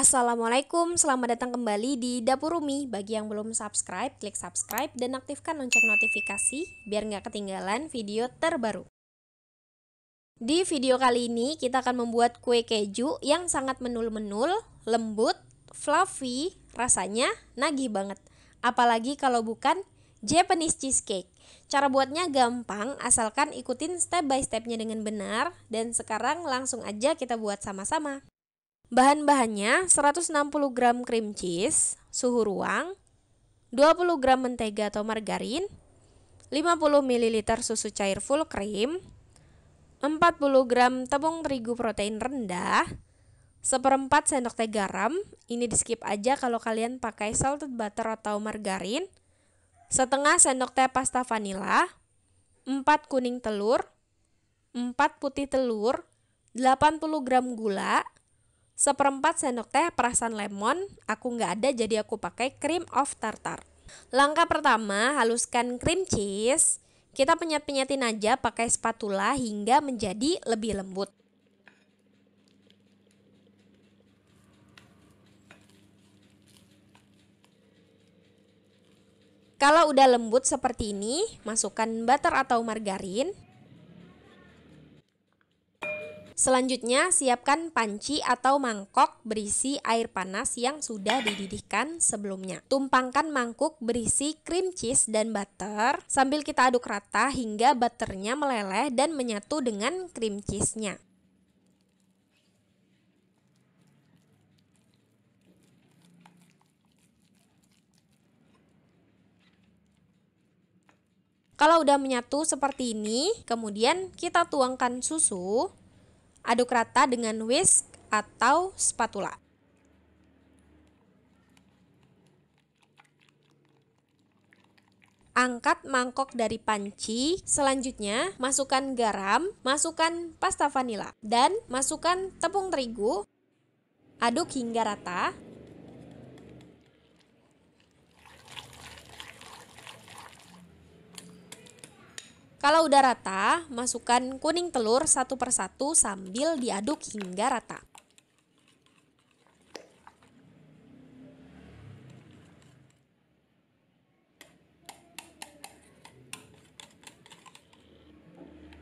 Assalamualaikum, selamat datang kembali di Dapur Rumi. Bagi yang belum subscribe, klik subscribe dan aktifkan lonceng notifikasi biar nggak ketinggalan video terbaru. Di video kali ini kita akan membuat kue keju yang sangat menul-menul, lembut, fluffy, rasanya nagih banget. Apalagi kalau bukan Japanese cheesecake. Cara buatnya gampang, asalkan ikutin step by stepnya dengan benar. Dan sekarang langsung aja kita buat sama-sama. Bahan-bahannya 160 gram cream cheese, suhu ruang, 20 gram mentega atau margarin, 50 ml susu cair full cream, 40 gram tepung terigu protein rendah, seperempat sendok teh garam, ini di skip aja kalau kalian pakai salted butter atau margarin, setengah sendok teh pasta vanila, 4 kuning telur, 4 putih telur, 80 gram gula, seperempat sendok teh perasan lemon, aku nggak ada jadi aku pakai cream of tartar. Langkah pertama, haluskan cream cheese. Kita penyet-penyetin aja pakai spatula hingga menjadi lebih lembut. Kalau udah lembut seperti ini, masukkan butter atau margarin, Selanjutnya, siapkan panci atau mangkok berisi air panas yang sudah dididihkan sebelumnya. Tumpangkan mangkuk berisi cream cheese dan butter sambil kita aduk rata hingga butternya meleleh dan menyatu dengan cream cheese-nya. Kalau udah menyatu seperti ini, kemudian kita tuangkan susu Aduk rata dengan whisk atau spatula. Angkat mangkok dari panci. Selanjutnya, masukkan garam, masukkan pasta vanila, dan masukkan tepung terigu. Aduk hingga rata. Kalau udah rata, masukkan kuning telur satu persatu sambil diaduk hingga rata.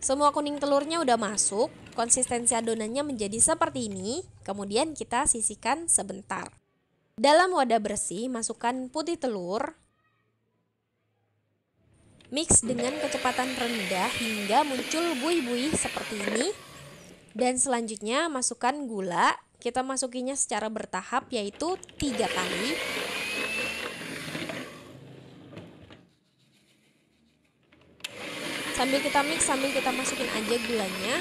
Semua kuning telurnya udah masuk, konsistensi adonannya menjadi seperti ini, kemudian kita sisihkan sebentar. Dalam wadah bersih, masukkan putih telur, Mix dengan kecepatan rendah hingga muncul buih-buih seperti ini. Dan selanjutnya masukkan gula. Kita masukinya secara bertahap yaitu tiga kali. Sambil kita mix, sambil kita masukin aja gulanya.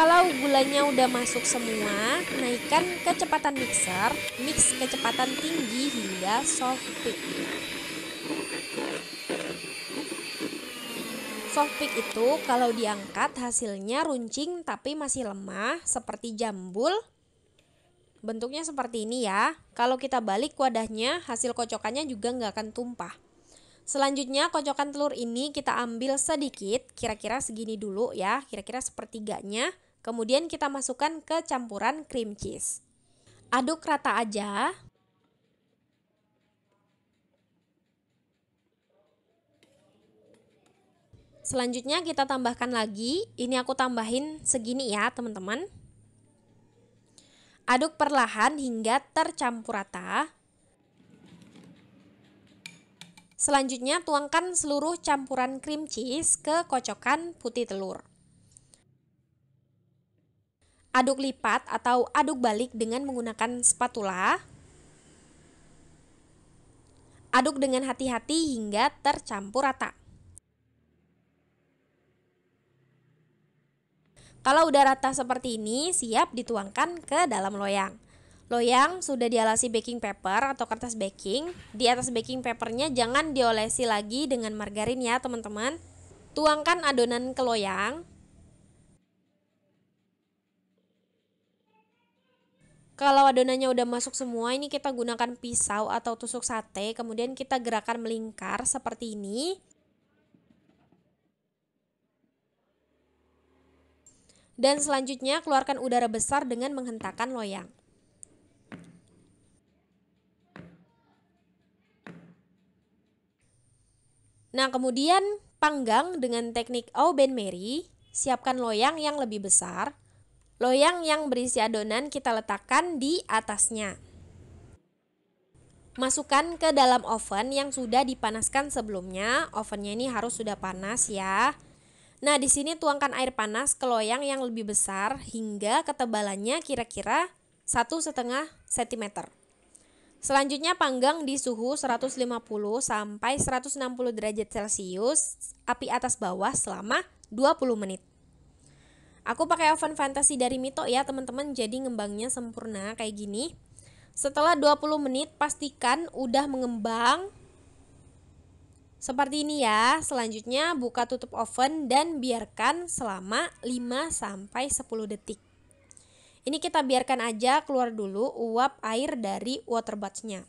Kalau gulanya udah masuk semua, naikkan kecepatan mixer, mix kecepatan tinggi hingga soft peak. Soft peak itu kalau diangkat hasilnya runcing tapi masih lemah seperti jambul. Bentuknya seperti ini ya. Kalau kita balik wadahnya, hasil kocokannya juga nggak akan tumpah. Selanjutnya kocokan telur ini kita ambil sedikit, kira-kira segini dulu ya, kira-kira sepertiganya. Kemudian kita masukkan ke campuran cream cheese. Aduk rata aja. Selanjutnya kita tambahkan lagi. Ini aku tambahin segini ya, teman-teman. Aduk perlahan hingga tercampur rata. Selanjutnya tuangkan seluruh campuran cream cheese ke kocokan putih telur aduk lipat atau aduk balik dengan menggunakan spatula. Aduk dengan hati-hati hingga tercampur rata. Kalau udah rata seperti ini, siap dituangkan ke dalam loyang. Loyang sudah dialasi baking paper atau kertas baking. Di atas baking papernya jangan diolesi lagi dengan margarin ya teman-teman. Tuangkan adonan ke loyang, Kalau adonannya udah masuk semua, ini kita gunakan pisau atau tusuk sate, kemudian kita gerakan melingkar seperti ini. Dan selanjutnya keluarkan udara besar dengan menghentakkan loyang. Nah, kemudian panggang dengan teknik au ben meri, siapkan loyang yang lebih besar, Loyang yang berisi adonan kita letakkan di atasnya. Masukkan ke dalam oven yang sudah dipanaskan sebelumnya. Ovennya ini harus sudah panas ya. Nah, di sini tuangkan air panas ke loyang yang lebih besar hingga ketebalannya kira-kira 1,5 cm. Selanjutnya panggang di suhu 150 sampai 160 derajat Celcius, api atas bawah selama 20 menit. Aku pakai oven fantasi dari Mito ya teman-teman jadi ngembangnya sempurna kayak gini. Setelah 20 menit pastikan udah mengembang. Seperti ini ya. Selanjutnya buka tutup oven dan biarkan selama 5 10 detik. Ini kita biarkan aja keluar dulu uap air dari water buds-nya.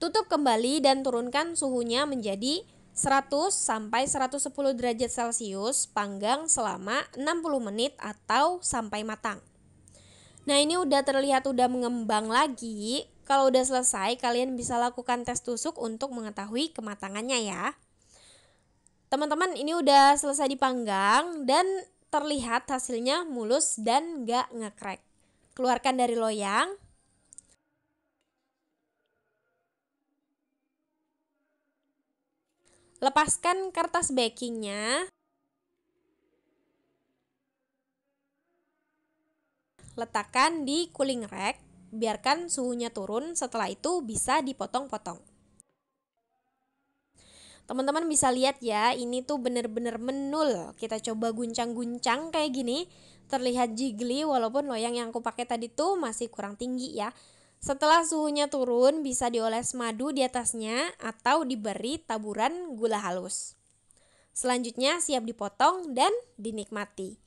Tutup kembali dan turunkan suhunya menjadi 100 sampai 110 derajat Celcius, panggang selama 60 menit atau sampai matang. Nah, ini udah terlihat udah mengembang lagi. Kalau udah selesai, kalian bisa lakukan tes tusuk untuk mengetahui kematangannya ya. Teman-teman, ini udah selesai dipanggang dan terlihat hasilnya mulus dan gak ngekrek. Keluarkan dari loyang, Lepaskan kertas bakingnya. Letakkan di cooling rack, biarkan suhunya turun, setelah itu bisa dipotong-potong. Teman-teman bisa lihat ya, ini tuh bener-bener menul. Kita coba guncang-guncang kayak gini, terlihat jiggly walaupun loyang yang aku pakai tadi tuh masih kurang tinggi ya. Setelah suhunya turun, bisa dioles madu di atasnya atau diberi taburan gula halus. Selanjutnya siap dipotong dan dinikmati.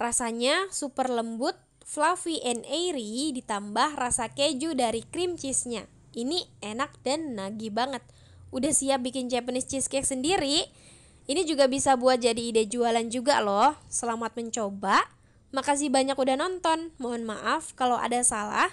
Rasanya super lembut, fluffy and airy ditambah rasa keju dari cream cheese-nya. Ini enak dan nagih banget. Udah siap bikin Japanese cheesecake sendiri? Ini juga bisa buat jadi ide jualan juga loh. Selamat mencoba. Makasih banyak udah nonton. Mohon maaf kalau ada salah.